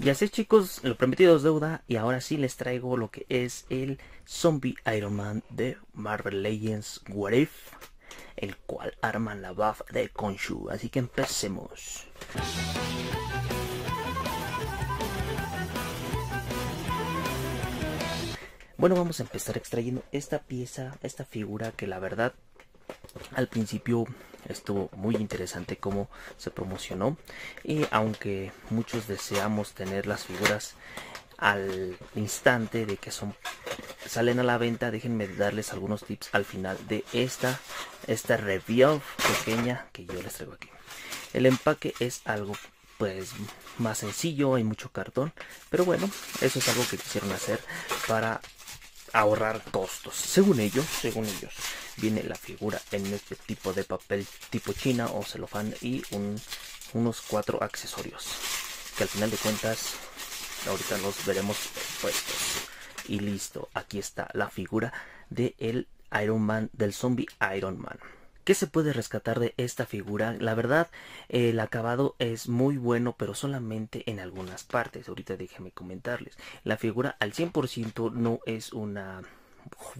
Ya sé chicos, lo prometido es deuda y ahora sí les traigo lo que es el Zombie Iron Man de Marvel Legends What el cual arma la buff de Konshu, así que empecemos. Bueno, vamos a empezar extrayendo esta pieza, esta figura que la verdad al principio estuvo muy interesante cómo se promocionó y aunque muchos deseamos tener las figuras al instante de que son salen a la venta déjenme darles algunos tips al final de esta esta review pequeña que yo les traigo aquí el empaque es algo pues más sencillo hay mucho cartón pero bueno eso es algo que quisieron hacer para ahorrar costos según ellos según ellos viene la figura en este tipo de papel tipo china o celofán y unos cuatro accesorios que al final de cuentas ahorita los veremos puestos y listo aquí está la figura de el Iron Man del zombie Iron Man ¿Qué se puede rescatar de esta figura? La verdad, el acabado es muy bueno, pero solamente en algunas partes. Ahorita déjenme comentarles. La figura al 100% no es una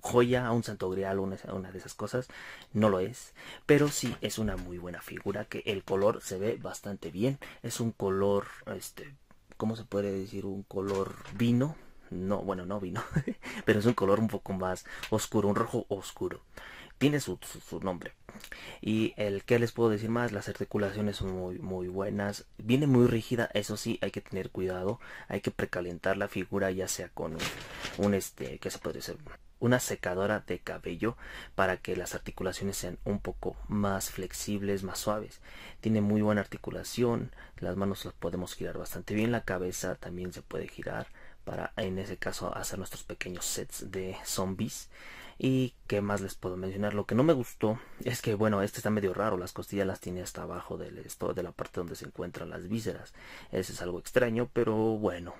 joya, un santo grial, una, de esas cosas, no lo es, pero sí es una muy buena figura que el color se ve bastante bien, es un color, este, ¿cómo se puede decir? Un color vino, no, bueno, no vino, pero es un color un poco más oscuro, un rojo oscuro. Tiene su, nombre. Y el que les puedo decir más, las articulaciones son muy, muy buenas. Viene muy rígida, eso sí, hay que tener cuidado. Hay que precalentar la figura, ya sea con un, este, que se puede hacer una secadora de cabello para que las articulaciones sean un poco más flexibles, más suaves. Tiene muy buena articulación, las manos las podemos girar bastante bien, la cabeza también se puede girar para en ese caso hacer nuestros pequeños sets de zombies. Y qué más les puedo mencionar. Lo que no me gustó es que, bueno, este está medio raro. Las costillas las tiene hasta abajo del, de la parte donde se encuentran las vísceras. Ese es algo extraño, pero bueno.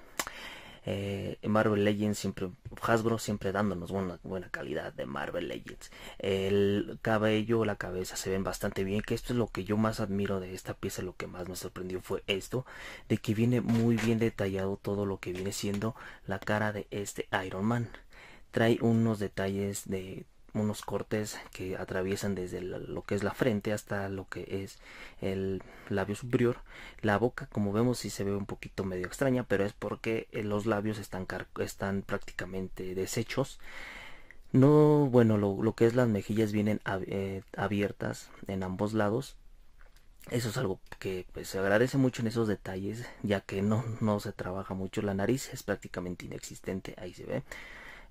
Eh, Marvel Legends siempre, Hasbro siempre dándonos buena, buena calidad de Marvel Legends. El cabello, la cabeza se ven bastante bien, que esto es lo que yo más admiro de esta pieza, lo que más me sorprendió fue esto, de que viene muy bien detallado todo lo que viene siendo la cara de este Iron Man trae unos detalles de unos cortes que atraviesan desde lo que es la frente hasta lo que es el labio superior la boca como vemos si se ve un poquito medio extraña pero es porque eh, los labios están, están prácticamente deshechos no bueno lo, que es las mejillas vienen eh, abiertas en ambos lados eso es algo que pues, se agradece mucho en esos detalles ya que no, no se trabaja mucho la nariz es prácticamente inexistente ahí se ve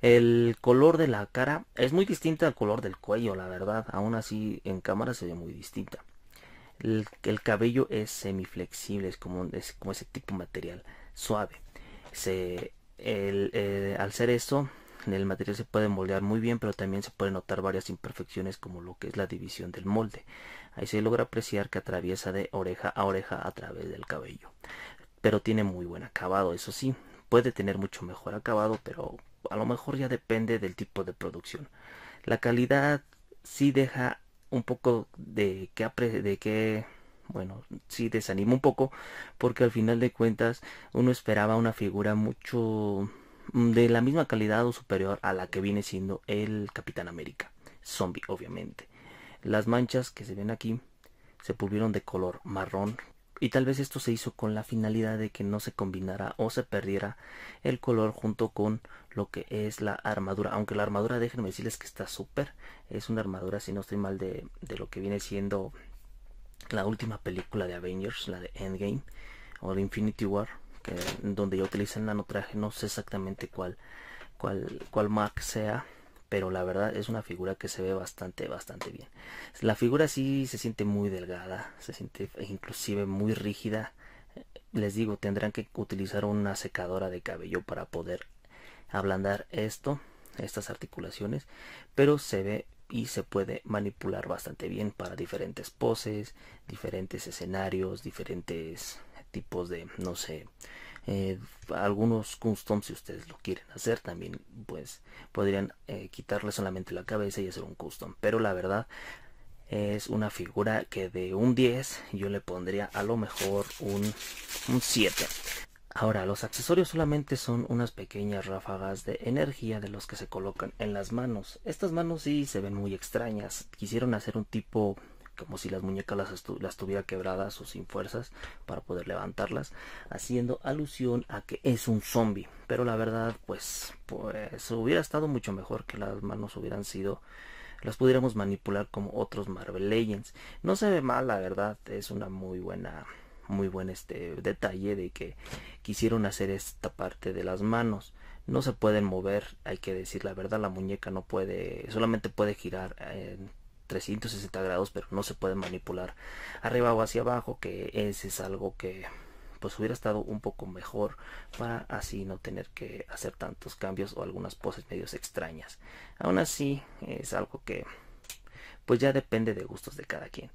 el color de la cara es muy distinta al color del cuello, la verdad. Aún así, en cámara se ve muy distinta. El, cabello es semiflexible, es como, es ese tipo de material suave. Eh, al ser esto, el material se puede moldear muy bien, pero también se pueden notar varias imperfecciones como lo que es la división del molde. Ahí se logra apreciar que atraviesa de oreja a oreja a través del cabello. Pero tiene muy buen acabado, eso sí. Puede tener mucho mejor acabado, pero a lo mejor ya depende del tipo de producción. La calidad sí deja un poco de que, de que bueno, sí desanima un poco porque al final de cuentas uno esperaba una figura mucho mm, de la misma calidad o superior a la que viene siendo el Capitán América. Zombie, obviamente. Las manchas que se ven aquí se pulvieron de color marrón y tal vez esto se hizo con la finalidad de que no se combinara o se perdiera el color junto con lo que es la armadura. Aunque la armadura, déjenme decirles que está súper. Es una armadura, si no estoy mal, de, de lo que viene siendo la última película de Avengers, la de Endgame o de Infinity War, que, donde ya utilizan nanotraje. No sé exactamente cuál, cuál, cuál sea pero la verdad es una figura que se ve bastante, bastante bien. La figura sí se siente muy delgada, se siente e inclusive muy rígida. Les digo, tendrán que utilizar una secadora de cabello para poder ablandar esto, estas articulaciones, pero se ve y se puede manipular bastante bien para diferentes poses, diferentes escenarios, diferentes tipos de, no sé, eh, algunos custom si ustedes lo quieren hacer también pues podrían eh, quitarle solamente la cabeza y hacer un custom pero la verdad es una figura que de un 10 yo le pondría a lo mejor un, un 7 ahora los accesorios solamente son unas pequeñas ráfagas de energía de los que se colocan en las manos estas manos sí se ven muy extrañas quisieron hacer un tipo como si las muñecas las, las, tuviera quebradas o sin fuerzas para poder levantarlas, haciendo alusión a que es un zombie. Pero la verdad, pues, pues hubiera estado mucho mejor que las manos hubieran sido las pudiéramos manipular como otros Marvel Legends. No se ve mal, la verdad, es una muy buena muy buen este detalle de que quisieron hacer esta parte de las manos no se pueden mover, hay que decir la verdad, la muñeca no puede, solamente puede girar 360 grados, pero no se puede manipular arriba o hacia abajo, que ese es algo que pues hubiera estado un poco mejor para así no tener que hacer tantos cambios o algunas poses medios extrañas. Aún así es algo que pues ya depende de gustos de cada quien.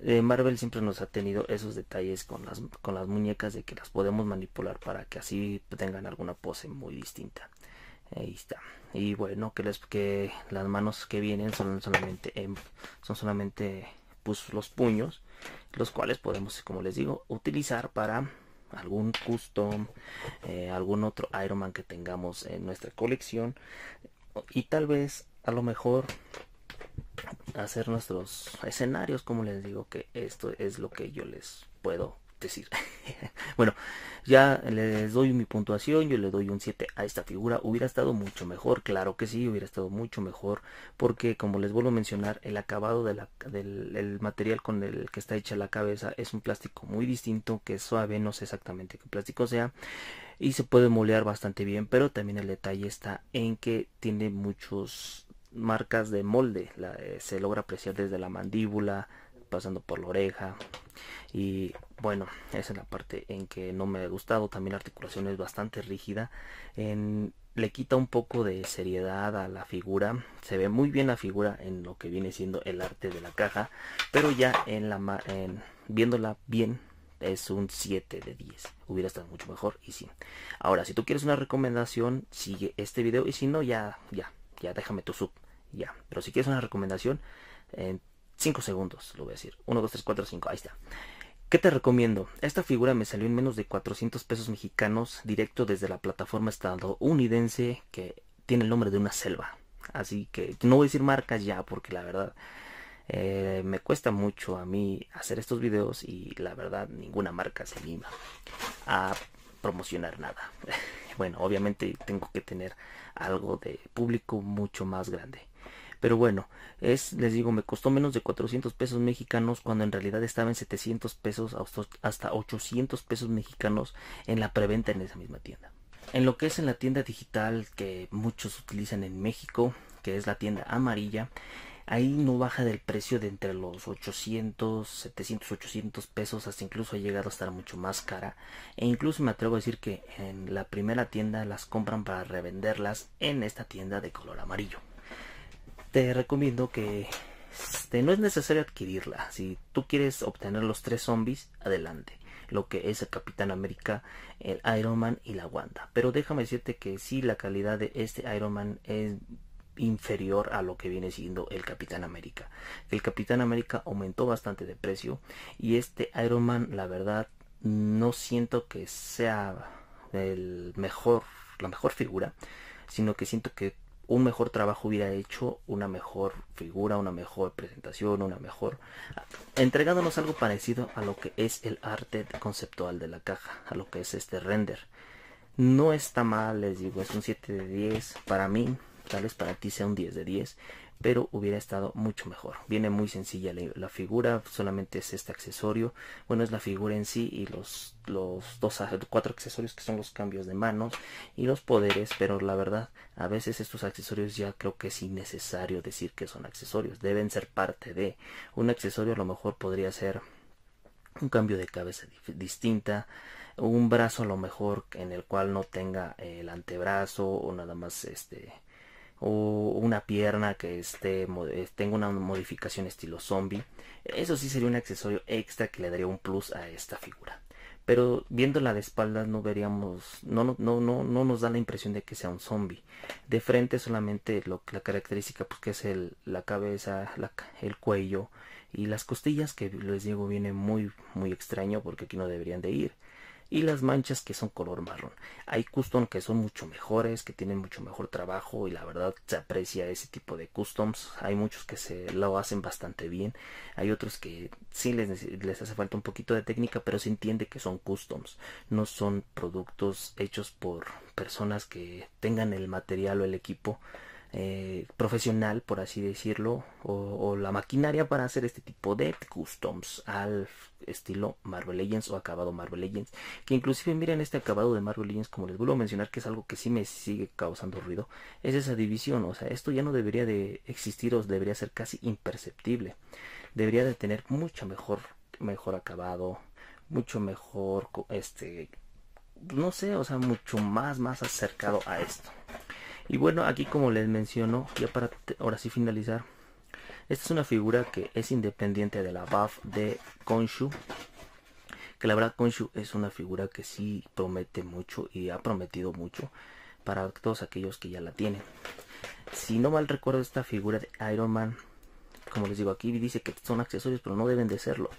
Eh, Marvel siempre nos ha tenido esos detalles con las, con las muñecas de que las podemos manipular para que así tengan alguna pose muy distinta. Ahí está. Y bueno, que, les, que las manos que vienen son solamente, em, son solamente pues, los puños, los cuales podemos, como les digo, utilizar para algún custom, eh, algún otro Iron Man que tengamos en nuestra colección. Y tal vez, a lo mejor, hacer nuestros escenarios, como les digo, que esto es lo que yo les puedo decir. bueno, ya les doy mi puntuación, yo le doy un 7 a esta figura. Hubiera estado mucho mejor, claro que sí, hubiera estado mucho mejor. Porque como les vuelvo a mencionar, el acabado de del material con el que está hecha la cabeza es un plástico muy distinto, que es suave, no sé exactamente qué plástico sea. Y se puede moldear bastante bien, pero también el detalle está en que tiene muchas marcas de molde. Eh, se logra apreciar desde la mandíbula, pasando por la oreja. Y bueno, esa es la parte en que no me ha gustado. También la articulación es bastante rígida. le quita un poco de seriedad a la figura. Se ve muy bien la figura en lo que viene siendo el arte de la caja. Pero ya en la viéndola bien es un 7 de 10. Hubiera estado mucho mejor y sí. Ahora, si tú quieres una recomendación, sigue este video. Y si no, ya, ya, ya déjame tu sub. Ya. Pero si quieres una recomendación, en 5 segundos lo voy a decir. 1, 2, 3, 4, 5. Ahí está. ¿Qué te recomiendo? Esta figura me salió en menos de 400 pesos mexicanos directo desde la plataforma estadounidense que tiene el nombre de una selva. Así que no voy a decir marcas ya porque la verdad eh, me cuesta mucho a mí hacer estos videos y la verdad ninguna marca se anima a promocionar nada. bueno, obviamente tengo que tener algo de público mucho más grande. Pero bueno, es, les digo, me costó menos de 400 pesos mexicanos cuando en realidad estaba en 700 pesos hasta 800 pesos mexicanos en la preventa en esa misma tienda. En lo que es en la tienda digital que muchos utilizan en México, que es la tienda amarilla, ahí no baja del precio de entre los 800, 700, 800 pesos, hasta incluso ha llegado a estar mucho más cara. E incluso me atrevo a decir que en la primera tienda las compran para revenderlas en esta tienda de color amarillo te recomiendo que este, no es necesario adquirirla. Si tú quieres obtener los tres zombies, adelante. Lo que es el Capitán América, el Iron Man y la Wanda. Pero déjame decirte que sí, la calidad de este Iron Man es inferior a lo que viene siendo el Capitán América. El Capitán América aumentó bastante de precio y este Iron Man, la verdad, no siento que sea el mejor, la mejor figura, sino que siento que un mejor trabajo hubiera hecho, una mejor figura, una mejor presentación, una mejor... entregándonos algo parecido a lo que es el arte conceptual de la caja, a lo que es este render. No está mal, les digo, es un 7 de 10 para mí, tal vez para ti sea un 10 de 10, pero hubiera estado mucho mejor. Viene muy sencilla la, figura, solamente es este accesorio. Bueno, es la figura en sí y los, los dos, cuatro accesorios que son los cambios de manos y los poderes, pero la verdad, a veces estos accesorios ya creo que es innecesario decir que son accesorios, deben ser parte de. Un accesorio a lo mejor podría ser un cambio de cabeza distinta, un brazo a lo mejor en el cual no tenga el antebrazo o nada más este o una pierna que esté eh, tenga una modificación estilo zombie. Eso sí sería un accesorio extra que le daría un plus a esta figura. Pero viéndola de espaldas no veríamos, no, no, no, no nos da la impresión de que sea un zombie. De frente solamente la característica pues, que es la cabeza, el cuello y las costillas que les digo viene muy, muy extraño porque aquí no deberían de ir y las manchas que son color marrón. Hay custom que son mucho mejores, que tienen mucho mejor trabajo y la verdad se aprecia ese tipo de customs. Hay muchos que se lo hacen bastante bien, hay otros que sí les, les hace falta un poquito de técnica, pero se entiende que son customs, no son productos hechos por personas que tengan el material o el equipo eh, profesional, por así decirlo, o, la maquinaria para hacer este tipo de customs al estilo Marvel Legends o acabado Marvel Legends. Que inclusive miren este acabado de Marvel Legends, como les vuelvo a mencionar, que es algo que sí me sigue causando ruido, es esa división. O sea, esto ya no debería de existir o debería ser casi imperceptible. Debería de tener mucho mejor, mejor acabado, mucho mejor, este, no sé, o sea, mucho más, más acercado a esto. Y bueno, aquí como les menciono, ya para ahora sí finalizar, esta es una figura que es independiente de la buff de Konshu. Que la verdad Konshu es una figura que sí promete mucho y ha prometido mucho para todos aquellos que ya la tienen. Si no mal recuerdo esta figura de Iron Man, como les digo aquí dice que son accesorios pero no deben de serlo.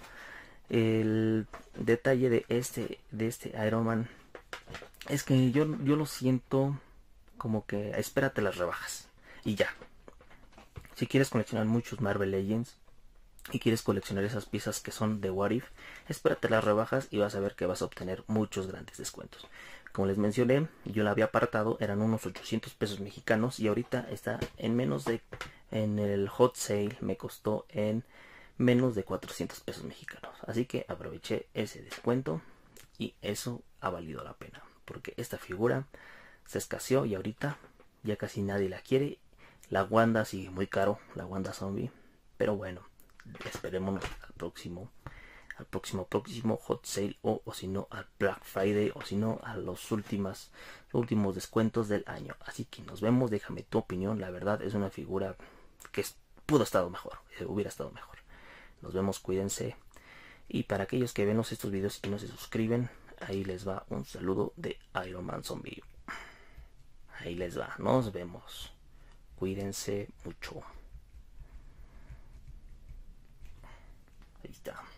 El detalle de este, de este Iron Man es que yo, yo lo siento como que espérate las rebajas. Y ya. Si quieres coleccionar muchos Marvel Legends y quieres coleccionar esas piezas que son de What If, espérate las rebajas y vas a ver que vas a obtener muchos grandes descuentos. Como les mencioné, yo la había apartado, eran unos 800 pesos mexicanos y ahorita está en menos de, en el hot sale me costó en menos de 400 pesos mexicanos. Así que aproveché ese descuento y eso ha valido la pena, porque esta figura se escaseó y ahorita ya casi nadie la quiere. La Wanda sigue muy caro, la Wanda Zombie. Pero bueno, esperemos al próximo, al próximo, próximo hot sale o, si no al Black Friday o si no a los últimas, últimos descuentos del año. Así que nos vemos, déjame tu opinión. La verdad es una figura que pudo estado mejor, eh, hubiera estado mejor. Nos vemos, cuídense. Y para aquellos que ven estos videos y no se suscriben, ahí les va un saludo de Iron Man Zombie. Ahí les va. Nos vemos. Cuídense mucho. Ahí está.